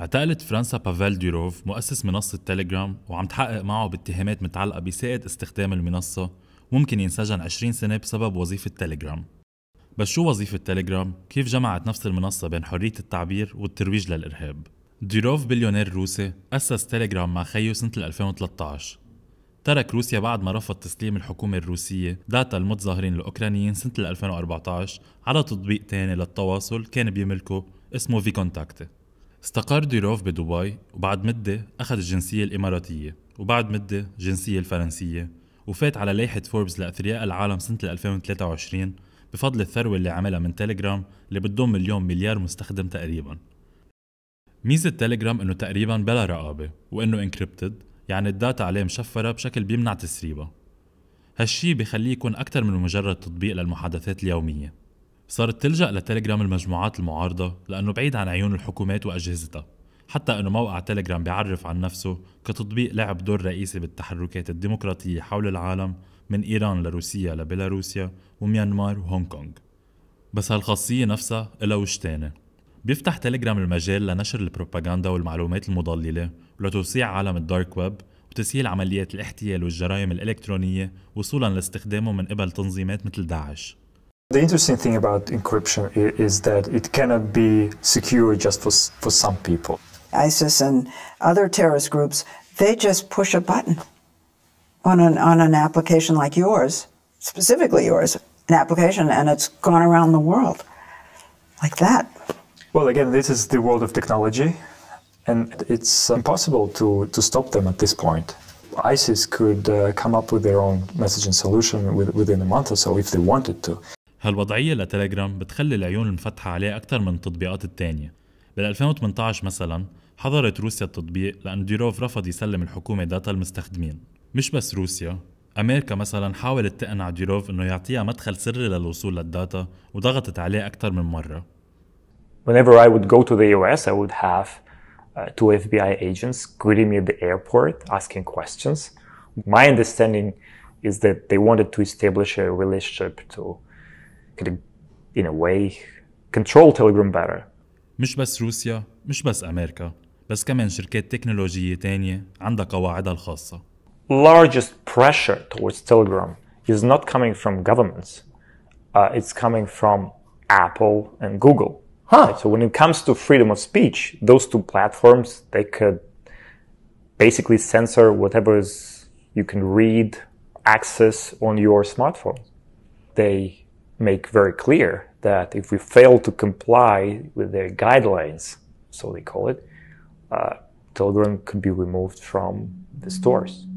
اعتقلت فرنسا بافيل ديروف مؤسس منصة تيليجرام وعم تحقق معه باتهامات متعلقة بسائد استخدام المنصة ممكن ينسجن 20 سنة بسبب وظيفة تيليجرام بس شو وظيفة تيليجرام؟ كيف جمعت نفس المنصة بين حرية التعبير والترويج للإرهاب؟ ديروف بليونير روسي أسس تيليجرام مع خيو سنة 2013 ترك روسيا بعد ما رفض تسليم الحكومة الروسية داتا المتظاهرين الأوكرانيين سنة 2014 على تطبيق تاني للتواصل كان بيملكه اسمه في كونتاكت استقر ديروف بدبي وبعد مدة أخذ الجنسية الإماراتية وبعد مدة الجنسية الفرنسية وفات على لائحة فوربس لأثرياء العالم سنة 2023 بفضل الثروة اللي عملها من تيليجرام اللي بتضم اليوم مليار مستخدم تقريبا ميزة تيليجرام انه تقريبا بلا رقابة وانه انكريبتد يعني الداتا عليه مشفرة بشكل بيمنع تسريبها هالشي بخليه يكون أكثر من مجرد تطبيق للمحادثات اليومية صارت تلجأ لتليجرام المجموعات المعارضة لأنه بعيد عن عيون الحكومات وأجهزتها حتى أنه موقع تليجرام بيعرف عن نفسه كتطبيق لعب دور رئيسي بالتحركات الديمقراطية حول العالم من إيران لروسيا لبيلاروسيا وميانمار وهونغ كونغ بس هالخاصية نفسها إلا وش تاني بيفتح تليجرام المجال لنشر البروباغندا والمعلومات المضللة ولتوسيع عالم الدارك ويب وتسهيل عمليات الاحتيال والجرائم الإلكترونية وصولا لاستخدامه من قبل تنظيمات مثل داعش The interesting thing about encryption is that it cannot be secure just for, for some people. ISIS and other terrorist groups, they just push a button on an, on an application like yours, specifically yours, an application, and it's gone around the world like that. Well, again, this is the world of technology, and it's impossible to, to stop them at this point. ISIS could uh, come up with their own messaging solution with, within a month or so if they wanted to. هالوضعية لتليجرام بتخلي العيون المفتحة عليه أكثر من التطبيقات الثانية بال 2018 مثلا حظرت روسيا التطبيق لأن ديروف رفض يسلم الحكومة داتا المستخدمين مش بس روسيا أمريكا مثلا حاولت تقنع ديروف أنه يعطيها مدخل سري للوصول للداتا وضغطت عليه أكثر من مرة Whenever I would go to the US I would have uh, two FBI agents greeting me at the airport asking questions. My understanding is that they wanted to establish a relationship to could in a way control Telegram better. مش بس روسيا مش بس أمريكا بس كمان شركات تكنولوجية تانية عندها قواعدها الخاصة. Largest pressure towards Telegram is not coming from governments. Uh, it's coming from Apple and Google. Huh. Right? So when it comes to freedom of speech, those two platforms, they could basically censor whatever is you can read, access on your smartphone. They make very clear that if we fail to comply with their guidelines, so they call it, uh, Telegram could be removed from the mm-hmm. stores.